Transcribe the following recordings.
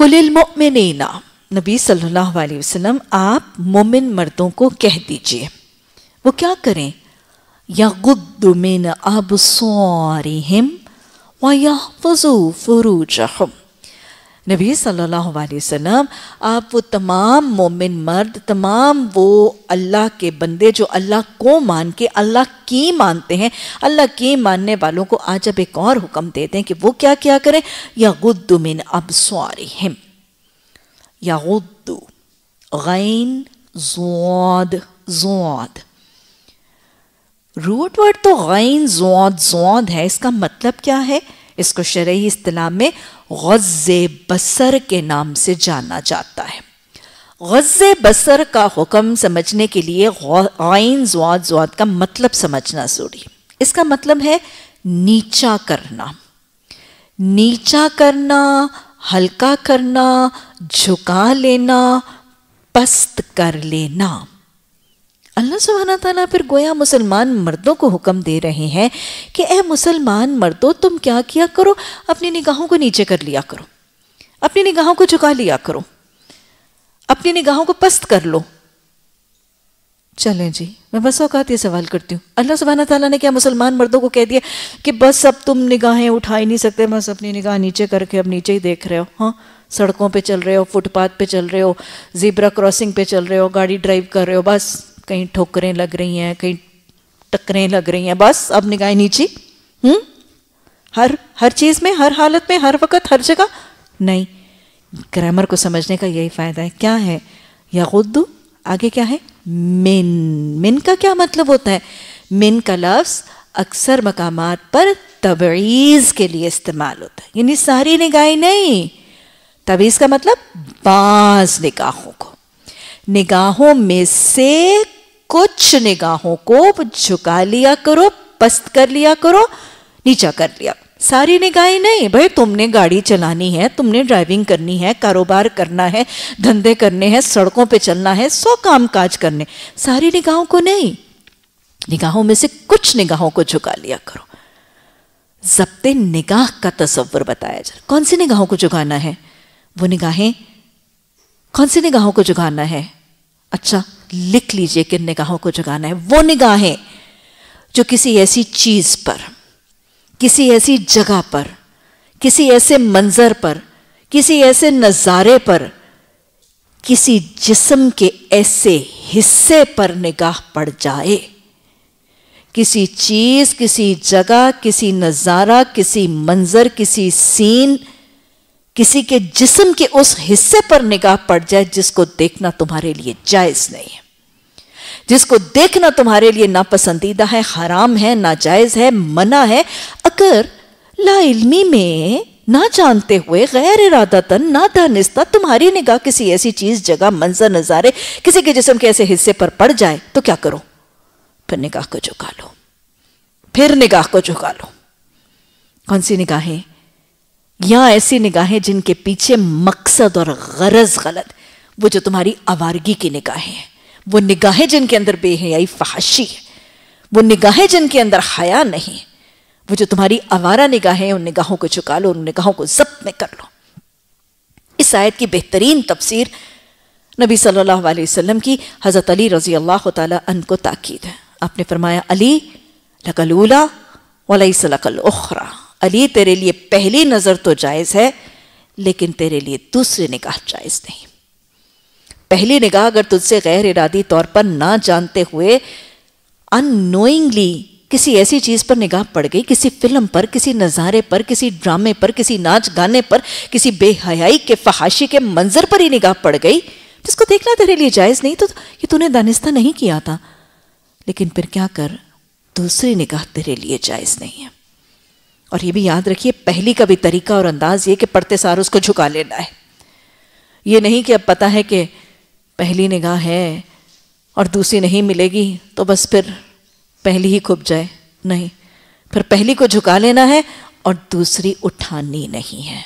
कुलिल मोमिनीना नबी सल्लल्लाहु अलैहि वसल्लम आप मोमिन मर्दों को कह दीजिए वो क्या करें या यगुद्दुमिन अब सोरिम व यह फजू नबी सल्लल्लाहु अलैहि वसल्लम आप वो तमाम मोमिन मर्द तमाम वो अल्लाह के बंदे जो अल्लाह को मान के अल्लाह की मानते हैं अल्लाह की मानने वालों को आज अब एक और हुक्म देते हैं कि वो क्या क्या करें या गुद्दु मिन अब हिम या गुद्दु गैन जुआद जुआद रूट वर्ड तो गैन जुआद जुआद है इसका मतलब क्या है इसको शरही अतलाह में गज़ बसर के नाम से जाना जाता है गज़ बसर का हुक्म समझने के लिए आइन जवाद जवाद का मतलब समझना ज़रूरी इसका मतलब है नीचा करना नीचा करना हल्का करना झुका लेना पस्त कर लेना अल्लाह सुबहाना तला फिर गोया मुसलमान मर्दों को हुक्म दे रहे हैं कि ए मुसलमान मर्दों तुम क्या किया करो अपनी निगाहों को नीचे कर लिया करो अपनी निगाहों को झुका लिया करो अपनी निगाहों को पस्त कर लो चलें जी मैं बस औकात ये सवाल करती हूँ अल्लाह सुबहाना तला ने क्या मुसलमान मर्दों को कह दिया कि बस अब तुम निगाहें उठा ही नहीं सकते बस अपनी निगाह नीचे करके अब नीचे ही देख रहे हो हाँ सड़कों पे चल रहे हो फुटपाथ पे चल रहे हो जीब्रा क्रॉसिंग पे चल रहे हो गाड़ी ड्राइव कर रहे हो बस कहीं ठोकरें लग रही हैं कहीं टकरें लग रही हैं बस अब निगाहें नीची हम्म हर हर चीज़ में हर हालत में हर वक्त हर जगह नहीं ग्रामर को समझने का यही फ़ायदा है क्या है या गुद्दू आगे क्या है मिन मिन का क्या मतलब होता है मिन का लफ्ज़ अक्सर मकाम पर तबीज़ के लिए इस्तेमाल होता है यानी सारी निगाहें नहीं तबीज़ का मतलब बाज निगाहों को निगाहों में से कुछ निगाहों को झुका लिया करो पस्त कर लिया करो नीचा कर लिया सारी निगाहें नहीं भाई तुमने गाड़ी चलानी है तुमने ड्राइविंग करनी है कारोबार करना है धंधे करने हैं सड़कों पे चलना है सौ काम काज करने सारी निगाहों को नहीं निगाहों में से कुछ निगाहों को झुका लिया करो जब्ते निगाह का तस्वर बताया जा कौन सी निगाहों को झुकाना है वो निगाहें कौन सी निगाहों को झुकाना है अच्छा लिख लीजिए कि निगाहों को जगाना है वो निगाहें जो किसी ऐसी चीज पर किसी ऐसी जगह पर किसी ऐसे मंजर पर किसी ऐसे नज़ारे पर किसी जिस्म के ऐसे हिस्से पर निगाह पड़ जाए किसी चीज किसी जगह किसी नज़ारा किसी मंजर किसी सीन किसी के जिस्म के उस हिस्से पर निगाह पड़ जाए जिसको देखना तुम्हारे लिए जायज नहीं है जिसको देखना तुम्हारे लिए नापसंदीदा है हराम है नाजायज है मना है अगर लाइलमी में ना जानते हुए गैर तन ना दानिस्ता तुम्हारी निगाह किसी ऐसी चीज जगह मंजर नज़ारे किसी के जिसम के ऐसे हिस्से पर पड़ जाए तो क्या करो फिर निगाह को झुका लो फिर निगाह को झुका लो कौन सी निगाहें यहाँ ऐसी निगाहें जिनके पीछे मकसद और गरज गलत वो जो तुम्हारी आवारगी की निगाहें हैं वो निगाहें जिनके अंदर बेहयाई फहाशी है वो निगाहें जिनके अंदर हया नहीं वो जो तुम्हारी आवारा निगाहें उन निगाहों को चुका लो उन निगाहों को जब्त में कर लो इस आयत की बेहतरीन तफसीर नबी सल्लल्लाहु अलैहि वसल्लम की हज़रत अली रजी अल्लाह तन को ताकीद है आपने फरमाया अली लकलूला वलई सलकल उखरा अली तेरे लिए पहली नज़र तो जायज़ है लेकिन तेरे लिए दूसरी निगाह जायज़ नहीं पहली निगाह अगर तुझसे गैर इरादी तौर पर ना जानते हुए अनोइंगली किसी ऐसी चीज़ पर निगाह पड़ गई किसी फिल्म पर किसी नज़ारे पर किसी ड्रामे पर किसी नाच गाने पर किसी बेहयाई के फहाशी के मंजर पर ही निगाह पड़ गई जिसको देखना तेरे लिए जायज़ नहीं तो ये तूने दानिस्ता नहीं किया था लेकिन फिर क्या कर दूसरी निगाह तेरे लिए जायज़ नहीं है और ये भी याद रखिए पहली का भी तरीका और अंदाज ये कि पढ़ते सार उसको झुका लेना है ये नहीं कि अब पता है कि पहली निगाह है और दूसरी नहीं मिलेगी तो बस फिर पहली ही खुब जाए नहीं फिर पहली को झुका लेना है और दूसरी उठानी नहीं है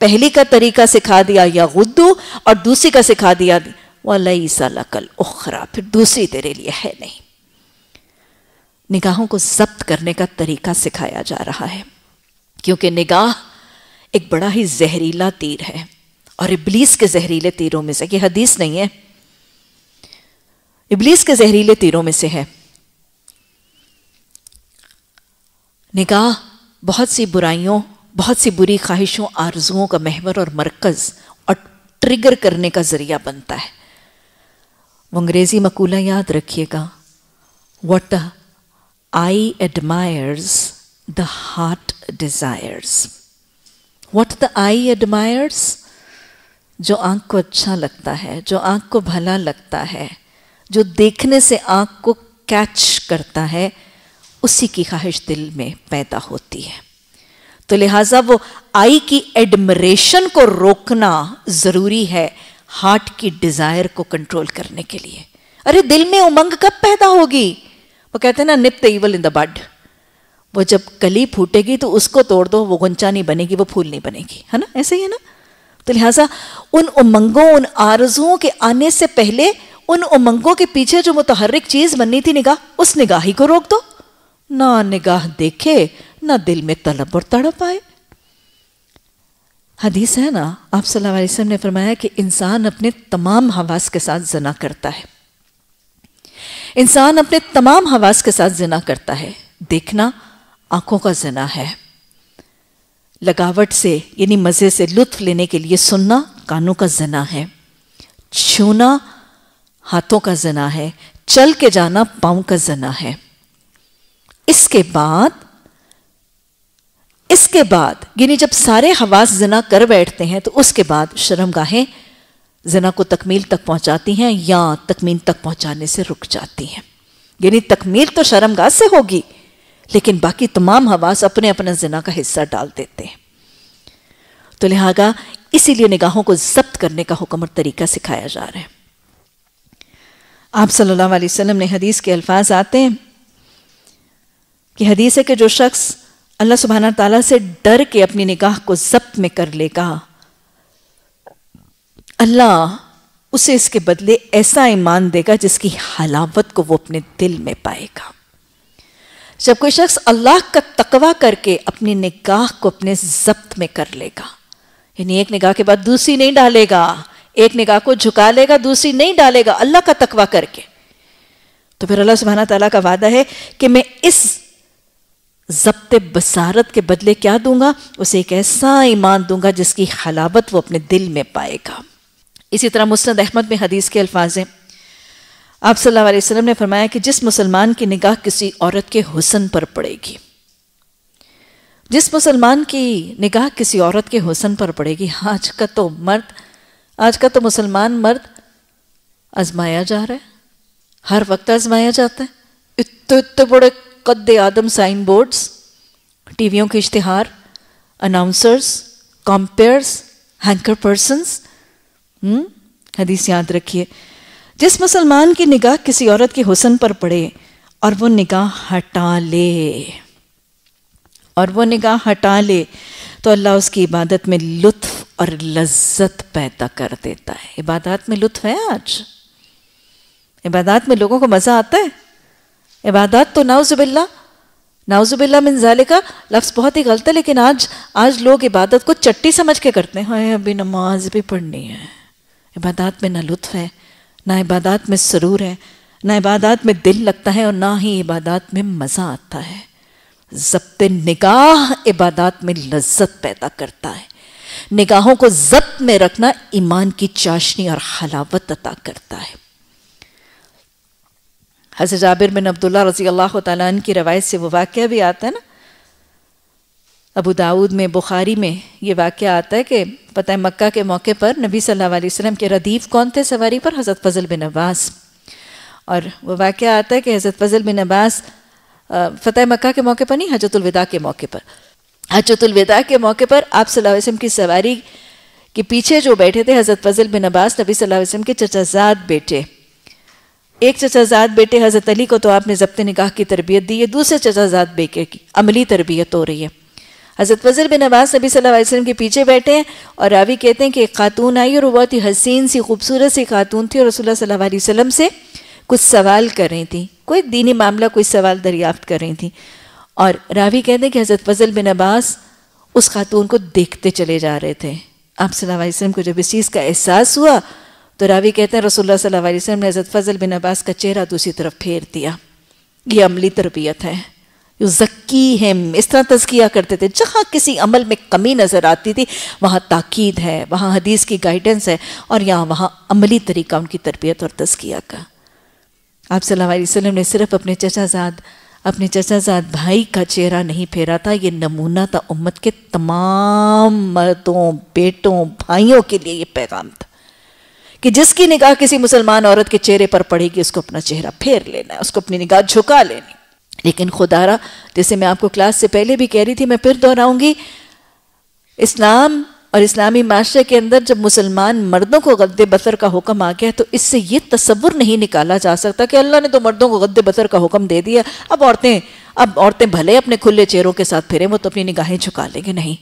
पहली का तरीका सिखा दिया या गुद्दू और दूसरी का सिखा दिया वाला सा लकल उखरा फिर दूसरी तेरे लिए है नहीं निगाहों को जब्त करने का तरीका सिखाया जा रहा है क्योंकि निगाह एक बड़ा ही जहरीला तीर है और इबलीस के जहरीले तीरों में से ये हदीस नहीं है इबलीस के जहरीले तीरों में से है निगाह बहुत सी बुराइयों बहुत सी बुरी ख्वाहिशों आरजुओं का महवर और मरकज और ट्रिगर करने का जरिया बनता है वो अंग्रेजी मकूला याद रखिएगा what eye admires, the heart desires. What the eye admires? जो आँख को अच्छा लगता है जो आँख को भला लगता है जो देखने से आँख को कैच करता है उसी की ख्वाहिश दिल में पैदा होती है तो लिहाजा वो आई की एडमरेशन को रोकना ज़रूरी है हार्ट की डिज़ायर को कंट्रोल करने के लिए अरे दिल में उमंग कब पैदा होगी वो कहते हैं ना nip the evil in the bud वो जब कली फूटेगी तो उसको तोड़ दो वो गुंचा नहीं बनेगी वो फूल नहीं बनेगी है ना ऐसे ही है ना तो लिहाजा उन उमंगों उन आरजुओं के आने से पहले उन उमंगों के पीछे जो मुतहरिक चीज़ बननी थी निगाह उस निगाह ही को रोक दो ना निगाह देखे ना दिल में तलब और तड़प आए हदीस है ना आप सल्लल्लाहु अलैहि वसल्लम ने फरमाया कि इंसान अपने तमाम हवास के साथ जना करता है इंसान अपने तमाम हवास के साथ जिना करता है देखना आंखों का जिना है लगावट से यानी मज़े से लुत्फ लेने के लिए सुनना कानों का जना है छूना हाथों का जना है चल के जाना पाँव का जना है इसके बाद इसके बाद यानी जब सारे हवास जना कर बैठते हैं तो उसके बाद शर्मगाहें जना को तकमील तक पहुंचाती हैं या तकमील तक पहुंचाने से रुक जाती हैं यानी तकमील तो शर्मगा से होगी लेकिन बाकी तमाम हवास अपने अपना जना का हिस्सा डाल देते हैं तो लिहाजा इसीलिए निगाहों को जब्त करने का हुक्म और तरीका सिखाया जा रहा है आप सल्लल्लाहु अलैहि वसल्लम ने हदीस के अल्फाज आते हैं कि हदीस है कि जो शख्स अल्लाह सुबहाना तला से डर के अपनी निगाह को जब्त में कर लेगा अल्लाह उसे इसके बदले ऐसा ईमान देगा जिसकी हलावत को वो अपने दिल में पाएगा जब कोई शख्स अल्लाह का तकवा करके अपनी निगाह को अपने जब्त में कर लेगा यानी एक निगाह के बाद दूसरी नहीं डालेगा एक निगाह को झुका लेगा दूसरी नहीं डालेगा अल्लाह का तकवा करके तो फिर अल्लाह सुबहाना तला का वादा है कि मैं इस जब्त बसारत के बदले क्या दूंगा उसे एक ऐसा ईमान दूंगा जिसकी हलावत वो अपने दिल में पाएगा इसी तरह मुस्ंद अहमद में हदीस के अल्फाज हैं आप सल्लल्लाहु अलैहि वसल्लम ने फरमाया कि जिस मुसलमान की निगाह किसी औरत के हुसन पर पड़ेगी जिस मुसलमान की निगाह किसी औरत के हुसन पर पड़ेगी आज का तो मर्द आज का तो मुसलमान मर्द आजमाया जा रहा है हर वक्त आजमाया जाता है इतने इतने बड़े कद आदम साइन बोर्ड्स टीवियों के इश्तहार अनाउंसर्स कॉम्पेयर्स हैंकर पर्सनस हम्म हदीस याद रखिए जिस मुसलमान की निगाह किसी औरत के हुसन पर पड़े और वो निगाह हटा ले और वो निगाह हटा ले तो अल्लाह उसकी इबादत में लुत्फ और लज्जत पैदा कर देता है इबादत में लुत्फ है आज इबादत में लोगों को मज़ा आता है इबादत तो नाउजुबिल्ला नाउजुबिल्ला मिनजाले का लफ्ज़ बहुत ही गलत है लेकिन आज आज लोग इबादत को चट्टी समझ के करते हैं हाँ अभी नमाज भी पढ़नी है इबादत में ना लुत्फ़ है ना इबादत में सरूर है ना इबादत में दिल लगता है और ना ही इबादत में मज़ा आता है जब्त निगाह इबादत में लज्जत पैदा करता है निगाहों को जब्त में रखना ईमान की चाशनी और हलावत अता करता है हजरत जाबिर बिन अब्दुल्ला रजी अल्लाह तन की रवायत से वो वाक्य भी आता है ना अबू दाऊद में बुखारी में ये वाक़ आता है कि पता है मक्का के मौके पर नबी सल्लल्लाहु अलैहि वसल्लम के रदीफ़ कौन थे सवारी पर हज़रत फ़ज़ल बिन अब्बास और वो वाक़ आता है कि हज़रत फ़ज़ल बिन अब्बास फ़तेह मक्का के मौके पर नहीं हजतुलविदा के मौके पर हजतुलविदा के मौके पर आप सल्लल्लाहु अलैहि वसल्लम की सवारी के पीछे जो बैठे थे हज़रत फ़ज़ल बिन अब्बास नबी सल्लल्लाहु अलैहि वसल्लम के चचाजाद बेटे एक चचाजाद बेटे हज़रत अली को तो आपने ज़ब्त निकाह की तरबियत दी है दूसरे चचाजाद बेटे की अमली तरबियत हो रही है हज़रत वज़र बिन अब्बास नबी सल्लल्लाहु अलैहि वसल्लम के पीछे बैठे हैं और रावी कहते हैं कि एक खातून आई और वो बहुत ही हसीन सी खूबसूरत सी खातून थी और रसोल्ला सल्लल्लाहु अलैहि वसल्लम से कुछ सवाल कर रही थी कोई दीनी मामला कोई सवाल दरियाफ्त कर रही थी और रावी कहते हैं कि हज़रत फजल बिन अब्बास उस खातून को देखते चले जा रहे थे आप सल्लल्लाहु अलैहि वसल्लम को जब इस चीज़ का एहसास हुआ तो रावी कहते हैं रसोल सल्लल्लाहु अलैहि वसल्लम ने हज़रत फजल बिन अब्बास का चेहरा दूसरी तो तरफ फेर दिया ये अमली तरबियत है जक्की हिम इस तरह तजकिया करते थे जहाँ किसी अमल में कमी नज़र आती थी वहाँ ताकीद है वहाँ हदीस की गाइडेंस है और यहाँ वहाँ अमली तरीका उनकी तरबियत और तजकिया का आप सल्लल्लाहु अलैहि वसल्लम ने सिर्फ अपने चचाजाद अपने चचाजाद भाई का चेहरा नहीं फेरा था ये नमूना था उम्मत के तमाम मर्दों बेटों भाइयों के लिए ये पैगाम था कि जिसकी निगाह किसी मुसलमान औरत के चेहरे पर पड़ेगी उसको अपना चेहरा फेर लेना है उसको अपनी निगाह झुका लेनी लेकिन खुदारा जैसे मैं आपको क्लास से पहले भी कह रही थी मैं फिर दोहराऊंगी इस्लाम और इस्लामी माशरे के अंदर जब मुसलमान मर्दों को गद्दे बसर का हुक्म आ गया तो इससे ये तस्वुर नहीं निकाला जा सकता कि अल्लाह ने तो मर्दों को गद्दे बसर का हुक्म दे दिया अब औरतें अब औरतें भले अपने खुले चेहरों के साथ फिरें वो तो अपनी निगाहें झुका लेंगे नहीं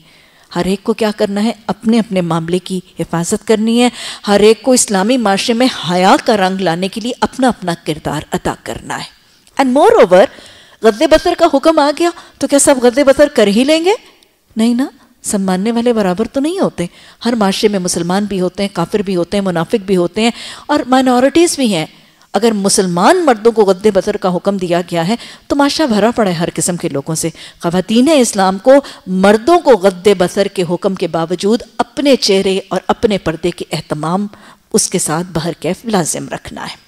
हर एक को क्या करना है अपने अपने मामले की हिफाजत करनी है हर एक को इस्लामी माशरे में हया का रंग लाने के लिए अपना अपना किरदार अदा करना है एंड मोर ओवर गद्दे बसर का हुक्म आ गया तो क्या सब गद्दे बसर कर ही लेंगे नहीं ना सब मानने वाले बराबर तो नहीं होते हर माशरे में मुसलमान भी होते हैं काफिर भी होते हैं मुनाफिक भी होते हैं और माइनॉरिटीज़ भी हैं अगर मुसलमान मर्दों को गद्दे बसर का हुक्म दिया गया है तो माशा भरा पड़ा है हर किस्म के लोगों से ख़वातीन इस्लाम को मर्दों को गद्दे बसर के हुक्म के बावजूद अपने चेहरे और अपने पर्दे के अहतमाम उसके साथ बहर कैफ लाजिम रखना है